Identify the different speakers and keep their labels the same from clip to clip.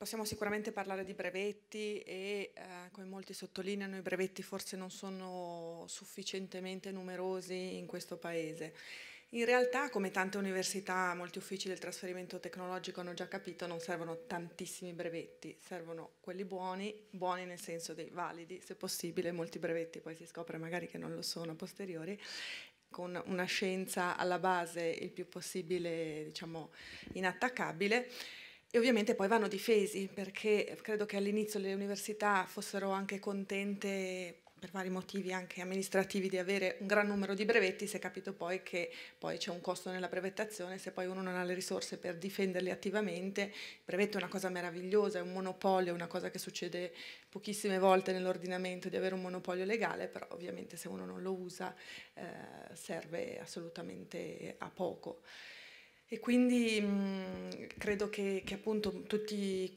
Speaker 1: Possiamo sicuramente parlare di brevetti e, eh, come molti sottolineano, i brevetti forse non sono sufficientemente numerosi in questo Paese. In realtà, come tante università, molti uffici del trasferimento tecnologico hanno già capito, non servono tantissimi brevetti, servono quelli buoni, buoni nel senso dei validi, se possibile, molti brevetti poi si scopre magari che non lo sono a posteriori, con una scienza alla base il più possibile, diciamo, inattaccabile e ovviamente poi vanno difesi perché credo che all'inizio le università fossero anche contente per vari motivi anche amministrativi di avere un gran numero di brevetti, si è capito poi che poi c'è un costo nella brevettazione, se poi uno non ha le risorse per difenderli attivamente, il brevetto è una cosa meravigliosa, è un monopolio, è una cosa che succede pochissime volte nell'ordinamento di avere un monopolio legale, però ovviamente se uno non lo usa eh, serve assolutamente a poco. E quindi mh, credo che, che appunto tutti,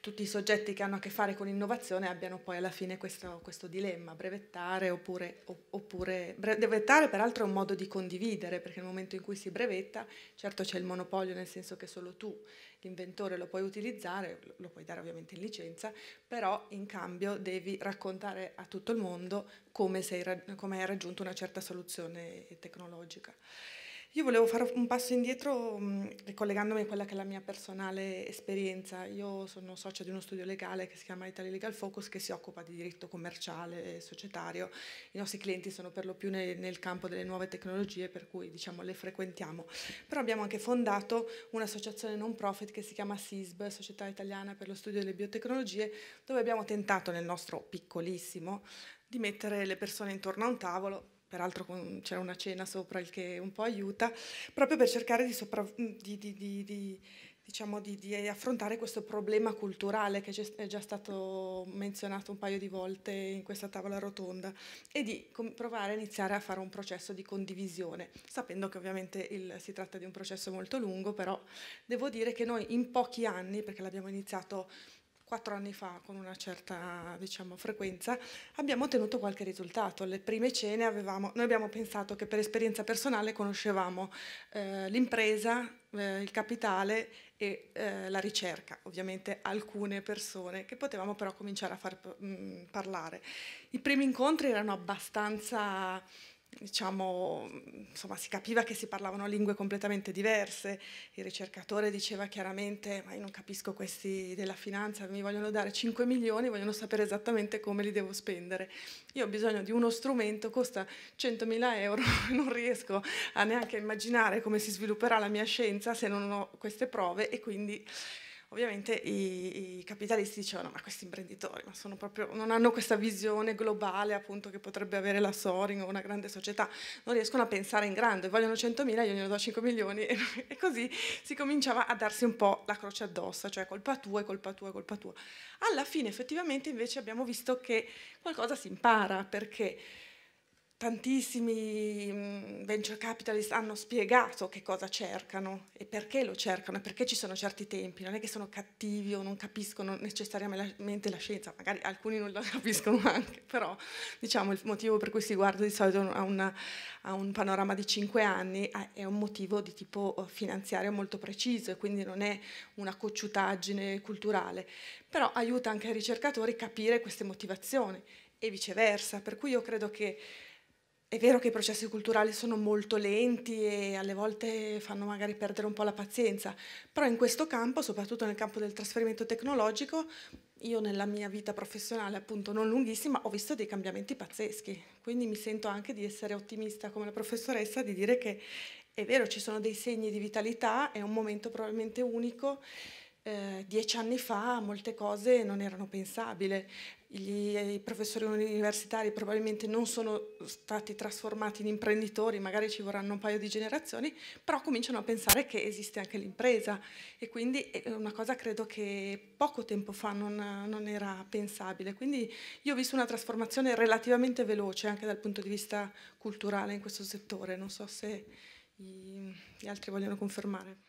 Speaker 1: tutti, i soggetti che hanno a che fare con l'innovazione abbiano poi alla fine questo, questo dilemma, brevettare oppure, oppure, Brevettare peraltro è un modo di condividere, perché nel momento in cui si brevetta, certo c'è il monopolio nel senso che solo tu, l'inventore, lo puoi utilizzare, lo puoi dare ovviamente in licenza, però in cambio devi raccontare a tutto il mondo come, sei, come hai raggiunto una certa soluzione tecnologica. Io volevo fare un passo indietro mh, mm, ricollegandomi a quella che è la mia personale esperienza. Io sono socia di uno studio legale che si chiama Italy Legal Focus che si occupa di diritto commerciale e societario. I nostri clienti sono per lo più nel, nel campo delle nuove tecnologie per cui diciamo le frequentiamo. Però abbiamo anche fondato un'associazione non profit che si chiama SISB, Società Italiana per lo Studio delle Biotecnologie, dove abbiamo tentato nel nostro piccolissimo di mettere le persone intorno a un tavolo peraltro c'è una cena sopra il che un po' aiuta, proprio per cercare di, sopra, mm, di, di, diciamo di affrontare questo problema culturale che è già stato menzionato un paio di volte in questa tavola rotonda e di provare a iniziare a fare un processo di condivisione, sapendo che ovviamente il, si tratta di un processo molto lungo, però devo dire che noi in pochi anni, perché l'abbiamo iniziato quattro anni fa con una certa diciamo, frequenza, abbiamo ottenuto qualche risultato. Le prime cene avevamo, noi abbiamo pensato che per esperienza personale conoscevamo eh, l'impresa, eh, il capitale e eh, la ricerca, ovviamente alcune persone che potevamo però cominciare a far mh, mm, parlare. I primi incontri erano abbastanza diciamo, insomma, si capiva che si parlavano lingue completamente diverse, il ricercatore diceva chiaramente ma io non capisco questi della finanza, mi vogliono dare 5 milioni, vogliono sapere esattamente come li devo spendere. Io ho bisogno di uno strumento, costa 100 mila euro, non riesco a neanche immaginare come si svilupperà la mia scienza se non ho queste prove e quindi ovviamente i, i, capitalisti dicevano ma questi imprenditori ma proprio, non hanno questa visione globale appunto che potrebbe avere la Soring o una grande società, non riescono a pensare in grande, vogliono 100.000, io ne do 5 milioni e, così si cominciava a darsi un po' la croce addosso, cioè colpa tua, colpa tua, colpa tua. Alla fine effettivamente invece abbiamo visto che qualcosa si impara perché tantissimi mm, venture capitalist hanno spiegato che cosa cercano e perché lo cercano e perché ci sono certi tempi, non è che sono cattivi o non capiscono necessariamente la scienza, magari alcuni non la capiscono anche, però diciamo il motivo per cui si guarda di solito a, una, a un panorama di 5 anni eh, è un motivo di tipo oh, finanziario molto preciso e quindi non è una cocciutaggine culturale, però aiuta anche i ricercatori a capire queste motivazioni e viceversa, per cui io credo che è vero che i processi culturali sono molto lenti e alle volte fanno magari perdere un po' la pazienza, però in questo campo, soprattutto nel campo del trasferimento tecnologico, io nella mia vita professionale, appunto non lunghissima, ho visto dei cambiamenti pazzeschi, quindi mi sento anche di essere ottimista come la professoressa, di dire che è vero, ci sono dei segni di vitalità, è un momento probabilmente unico eh, dieci anni fa molte cose non erano pensabili. Gli, I professori universitari probabilmente non sono stati trasformati in imprenditori, magari ci vorranno un paio di generazioni, però cominciano a pensare che esiste anche l'impresa e quindi è eh, una cosa credo che poco tempo fa non, non era pensabile. Quindi io ho visto una trasformazione relativamente veloce anche dal punto di vista culturale in questo settore, non so se gli altri vogliono confermare.